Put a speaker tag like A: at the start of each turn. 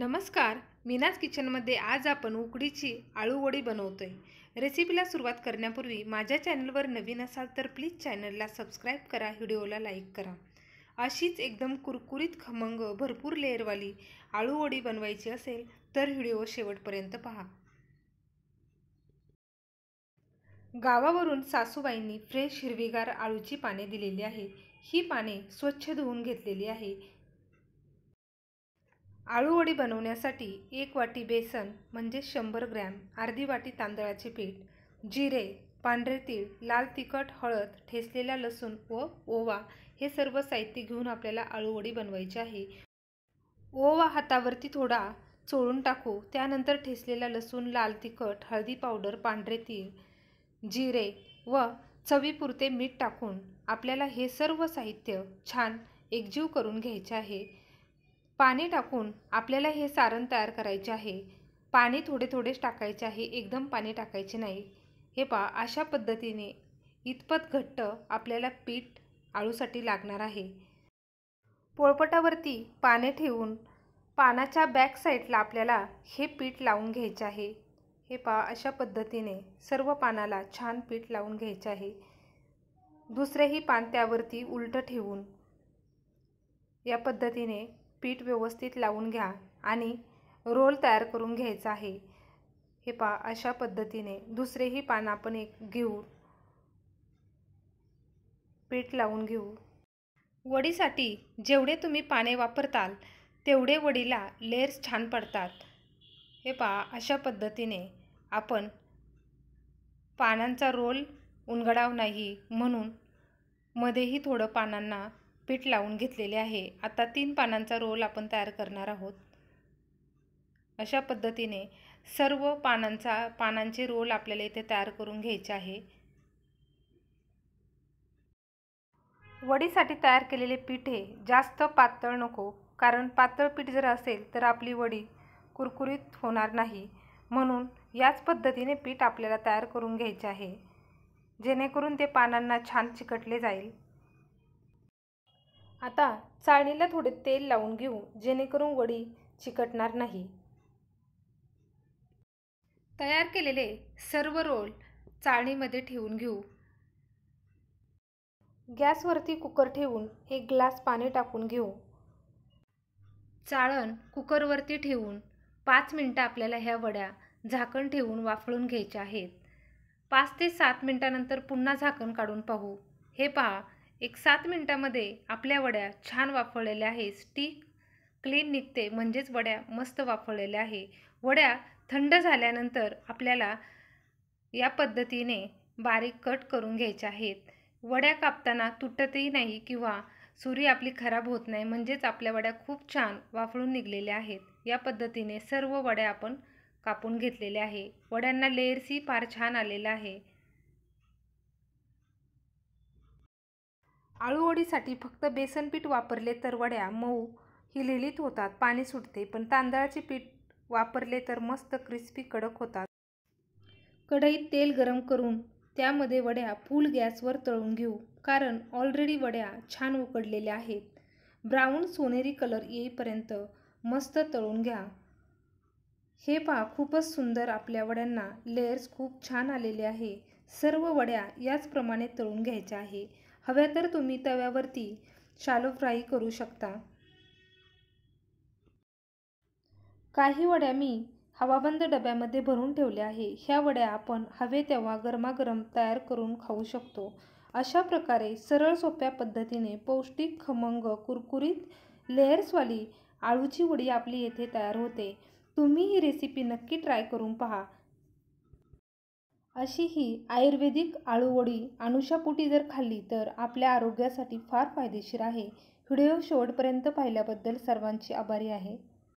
A: नमस्कार मीनाज किचनमध्ये आज आपण उकडीची आळूवडी बनवतो आहे रेसिपीला सुरुवात करण्यापूर्वी माझ्या चॅनलवर नवीन असाल तर प्लीज चॅनलला सबस्क्राईब करा व्हिडिओला लाईक करा अशीच एकदम कुरकुरीत खमंग भरपूर लेअरवाली आळूवडी बनवायची असेल तर व्हिडिओ शेवटपर्यंत पहा गावावरून सासूबाईंनी फ्रेश हिरवीगार आळूची पाने दिलेली आहे ही पाने स्वच्छ धुवून घेतलेली आहे आळूवडी बनवण्यासाठी एक वाटी बेसन म्हणजे शंभर ग्रॅम अर्धी वाटी तांदळाचे पीठ जिरे पांढरे तीळ लाल तिखट हळद ठेसलेला लसूण व ओवा हे सर्व साहित्य घेऊन आपल्याला आळूवडी बनवायची आहे ओवा हातावरती थोडा चोळून टाकू त्यानंतर ठेसलेला लसूण लाल तिखट हळदी पावडर पांढरे तीळ जिरे व चवीपुरते मीठ टाकून आपल्याला हे सर्व साहित्य छान एकजीव करून घ्यायचे आहे पाणी टाकून आपल्याला हे सारण तयार करायचे आहे पाणी थोडे थोडेच टाकायचे आहे एकदम पाणी टाकायचे नाही हे पा अशा पद्धतीने इतपत घट्ट आपल्याला पीठ आळूसाठी लागणार आहे पोळपटावरती पाने ठेवून पानाच्या बॅक साईडला आपल्याला हे पीठ लावून घ्यायचे आहे हे पा अशा पद्धतीने सर्व पानाला छान पीठ लावून घ्यायचे आहे दुसरेही पान त्यावरती उलटं ठेवून या पद्धतीने पीठ व्यवस्थित लावून घ्या आणि रोल तयार करून घ्यायचा आहे हे पा अशा पद्धतीने दुसरेही पान आपण एक घेऊ पीठ लावून घेऊ वडीसाठी जेवढे तुम्ही पाने वापरताल तेवढे वडीला लेअर्स छान पडतात हे पहा अशा पद्धतीने आपण पानांचा रोल उनगडाव नाही म्हणून मध्येही थोडं पानांना पीठ लावून घेतलेले आहे आता तीन पानांचा रोल आपण तयार करणार आहोत अशा पद्धतीने सर्व पानांचा पानांचे रोल आपल्याला इथे तयार करून घ्यायचे आहे वडीसाठी तयार केलेले पीठ हे जास्त पातळ नको कारण पातळ पीठ जर असेल तर आपली वडी कुरकुरीत होणार नाही म्हणून याच पद्धतीने पीठ आपल्याला तयार करून घ्यायचे आहे जेणेकरून ते पानांना छान चिकटले जाईल आता चाळणीला थोडे तेल लावून घेऊ जेणेकरून वडी चिकटणार नाही तयार केलेले सर्व रोल चाळणीमध्ये ठेवून घेऊ गॅसवरती कुकर ठेवून एक ग्लास पाणी टाकून घेऊ चाळण कुकरवरती ठेवून पाच मिनटं आपल्याला ह्या वड्या झाकण ठेवून वाफळून घ्यायच्या आहेत पाच ते सात मिनटानंतर पुन्हा झाकण काढून पाहू हे पहा एक सात मिनटामध्ये आपल्या वड्या छान वाफळलेल्या आहे स्टीक क्लीन निघते म्हणजेच वड्या मस्त वाफळलेल्या आहे वड्या थंड झाल्यानंतर आपल्याला या पद्धतीने बारीक कट करून घ्यायच्या आहेत वड्या कापताना तुटतही नाही किंवा सुरी आपली खराब होत नाही म्हणजेच आपल्या वड्या खूप छान वाफळून निघलेल्या आहेत या पद्धतीने सर्व वड्या आपण कापून घेतलेल्या आहे वड्यांना लेअर्सही फार छान आलेला आहे आळूवडीसाठी फक्त बेसन पीठ वापरले तर वड्या मऊ हिलिलीत होतात पाणी सुटते पण तांदळाचे पीठ वापरले तर मस्त क्रिस्पी कडक होतात कढईत तेल गरम करून त्यामध्ये वड्या फुल गॅसवर तळून घेऊ कारण ऑलरेडी वड्या छान उकडलेल्या आहेत ब्राऊन सोनेरी कलर येईपर्यंत मस्त तळून घ्या हे पहा खूपच सुंदर आपल्या वड्यांना लेयर्स खूप छान आलेले आहे सर्व वड्या याचप्रमाणे तळून घ्यायच्या आहे हव्या तर तुम्ही तव्यावरती शालो फ्राई करू शकता काही वड्या मी हवाबंद डब्यामध्ये भरून ठेवल्या आहे ह्या वड्या आपण हवे तेव्हा गरमागरम तयार करून खाऊ शकतो अशा प्रकारे सरळ सोप्या पद्धतीने पौष्टिक खमंग कुरकुरीत लेअर्सवाली आळूची वडी आपली येथे तयार होते तुम्ही ही रेसिपी नक्की ट्राय करून पहा अशी ही आयुर्वेदिक आळूवडी अनुषापोटी जर खाल्ली तर आपल्या आरोग्यासाठी फार फायदेशीर आहे व्हिडिओ शेवटपर्यंत पाहिल्याबद्दल सर्वांची आभारी आहे